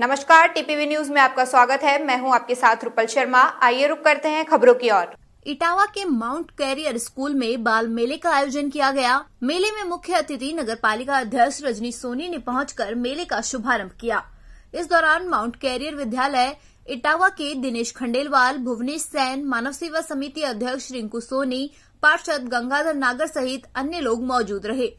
नमस्कार TPV news में आपका स्वागत है मैं हूं आपके साथ रूपल शर्मा आइए रुक करते हैं खबरों की ओर इटावा के माउंट कैरियर स्कूल में बाल मेले का आयोजन किया गया मेले में मुख्य अतिथि नगर पालिका अध्यक्ष रजनी सोनी ने पहुंचकर मेले का शुभारंभ किया इस दौरान माउंट कैरियर विद्यालय इटावा के दिनेश खंडेलवाल भुवनेश सैन मानव सेवा समिति अध्यक्ष रिंकू सोनी पार्षद गंगाधर नागर सहित अन्य लोग मौजूद रहे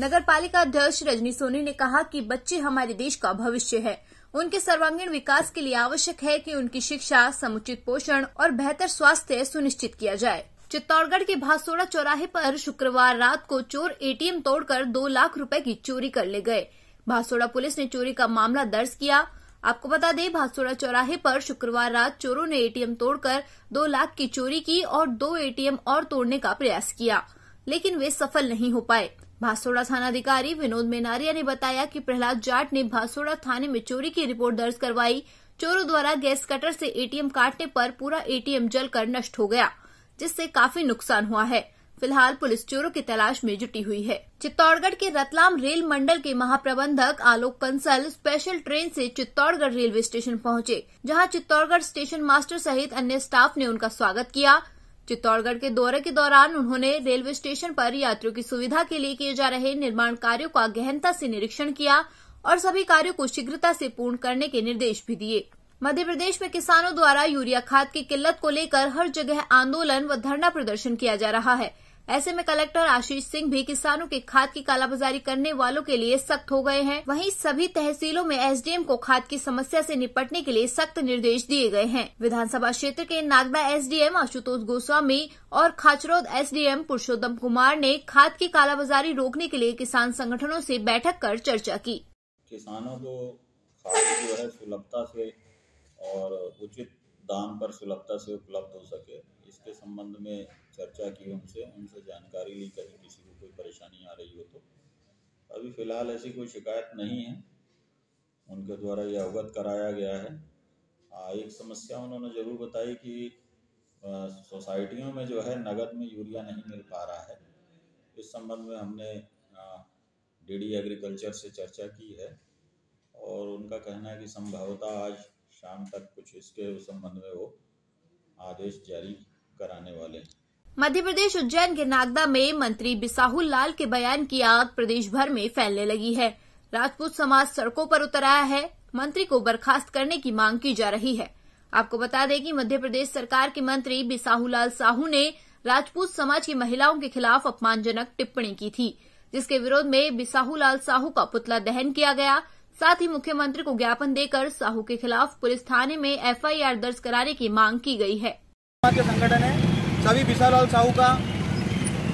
नगर पालिका अध्यक्ष रजनी सोनी ने कहा कि बच्चे हमारे देश का भविष्य है उनके सर्वांगीण विकास के लिए आवश्यक है कि उनकी शिक्षा समुचित पोषण और बेहतर स्वास्थ्य सुनिश्चित किया जाए चित्तौड़गढ़ के भासोड़ा चौराहे पर शुक्रवार रात को चोर एटीएम तोड़कर दो लाख रुपए की चोरी कर ले गए भासोड़ा पुलिस ने चोरी का मामला दर्ज किया आपको बता दें भासोड़ा चौराहे पर शुक्रवार रात चोरों ने एटीएम तोड़कर दो लाख की चोरी की और दो एटीएम और तोड़ने का प्रयास किया लेकिन वे सफल नहीं हो पाये भासोड़ा थानाधिकारी विनोद मेनारिया ने बताया कि प्रहलाद जाट ने भासोड़ा थाने में चोरी की रिपोर्ट दर्ज करवाई चोरों द्वारा गैस कटर से एटीएम काटने पर पूरा एटीएम जलकर नष्ट हो गया जिससे काफी नुकसान हुआ है फिलहाल पुलिस चोरों की तलाश में जुटी हुई है चित्तौड़गढ़ के रतलाम रेल मंडल के महाप्रबंधक आलोक कंसल स्पेशल ट्रेन से चित्तौड़गढ़ रेलवे स्टेशन पहुंचे जहां चित्तौड़गढ़ स्टेशन मास्टर सहित अन्य स्टाफ ने उनका स्वागत किया चित्तौड़गढ़ के दौरे के दौरान उन्होंने रेलवे स्टेशन पर यात्रियों की सुविधा के लिए किए जा रहे निर्माण कार्यों का गहनता से निरीक्षण किया और सभी कार्यों को शीघ्रता से पूर्ण करने के निर्देश भी दिए मध्य प्रदेश में किसानों द्वारा यूरिया खाद की किल्लत को लेकर हर जगह आंदोलन व धरना प्रदर्शन किया जा रहा है ऐसे में कलेक्टर आशीष सिंह भी किसानों के खाद की कालाबाजारी करने वालों के लिए सख्त हो गए हैं वहीं सभी तहसीलों में एसडीएम को खाद की समस्या से निपटने के लिए सख्त निर्देश दिए गए हैं विधानसभा क्षेत्र के नागदा एसडीएम आशुतोष गोस्वामी और खाचरौद एसडीएम पुरुषोत्तम कुमार ने खाद की कालाबाजारी रोकने के लिए किसान संगठनों से बैठक कर चर्चा की किसानों को खाद जो है सुलभता से और उचित दाम पर सुलभता से उपलब्ध हो सके इसके संबंध में चर्चा की उनसे उनसे जानकारी ली कहीं किसी को कोई परेशानी आ रही हो तो अभी फ़िलहाल ऐसी कोई शिकायत नहीं है उनके द्वारा यह अवगत कराया गया है आ, एक समस्या उन्होंने ज़रूर बताई कि सोसाइटियों में जो है नगद में यूरिया नहीं मिल पा रहा है इस संबंध में हमने डीडी एग्रीकल्चर से चर्चा की है और उनका कहना है कि संभवतः आज शाम तक कुछ इसके संबंध में वो आदेश जारी कराने वाले मध्य प्रदेश उज्जैन के नागदा में मंत्री बिसाहू लाल के बयान की आग प्रदेश भर में फैलने लगी है राजपूत समाज सड़कों पर उतर आया है मंत्री को बर्खास्त करने की मांग की जा रही है आपको बता दें कि मध्य प्रदेश सरकार के मंत्री बिसाहू लाल साहू ने राजपूत समाज की महिलाओं के खिलाफ अपमानजनक टिप्पणी की थी जिसके विरोध में बिसाहू लाल साहू का पुतला दहन किया गया साथ ही मुख्यमंत्री को ज्ञापन देकर साहू के खिलाफ पुलिस थाने में एफआईआर दर्ज कराने की मांग की गई है के संगठन है सभी विशालाल साहू का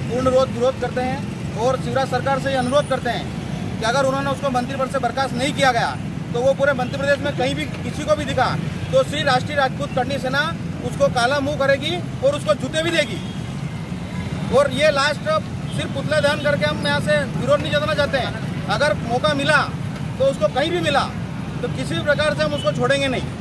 पूर्ण रोध विरोध करते हैं और शिवराज सरकार से ये अनुरोध करते हैं कि अगर उन्होंने उसको मंत्रिपद से बर्खास्त नहीं किया गया तो वो पूरे मध्य प्रदेश में कहीं भी किसी को भी दिखा तो श्री राष्ट्रीय राजपूत कटनी सेना उसको काला मुंह करेगी और उसको जूते भी देगी और ये लास्ट सिर्फ पुतला दहन करके हम यहाँ से विरोध नहीं जताना चाहते हैं अगर मौका मिला तो उसको कहीं भी मिला तो किसी भी प्रकार से हम उसको छोड़ेंगे नहीं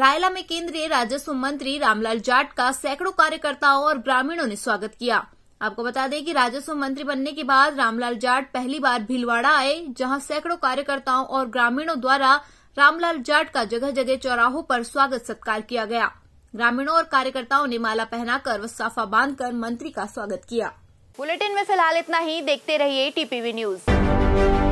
रायला में केंद्रीय राजस्व मंत्री रामलाल जाट का सैकड़ों कार्यकर्ताओं और ग्रामीणों ने स्वागत किया आपको बता दें कि राजस्व मंत्री बनने के बाद रामलाल जाट पहली बार भीलवाड़ा आए जहां सैकड़ों कार्यकर्ताओं और ग्रामीणों द्वारा रामलाल जाट का जगह जगह चौराहों पर स्वागत सत्कार किया गया ग्रामीणों और कार्यकर्ताओं ने माला पहनाकर व साफा बांधकर मंत्री का स्वागत किया बुलेटिन में फिलहाल इतना ही देखते रहिए टीपीवी न्यूज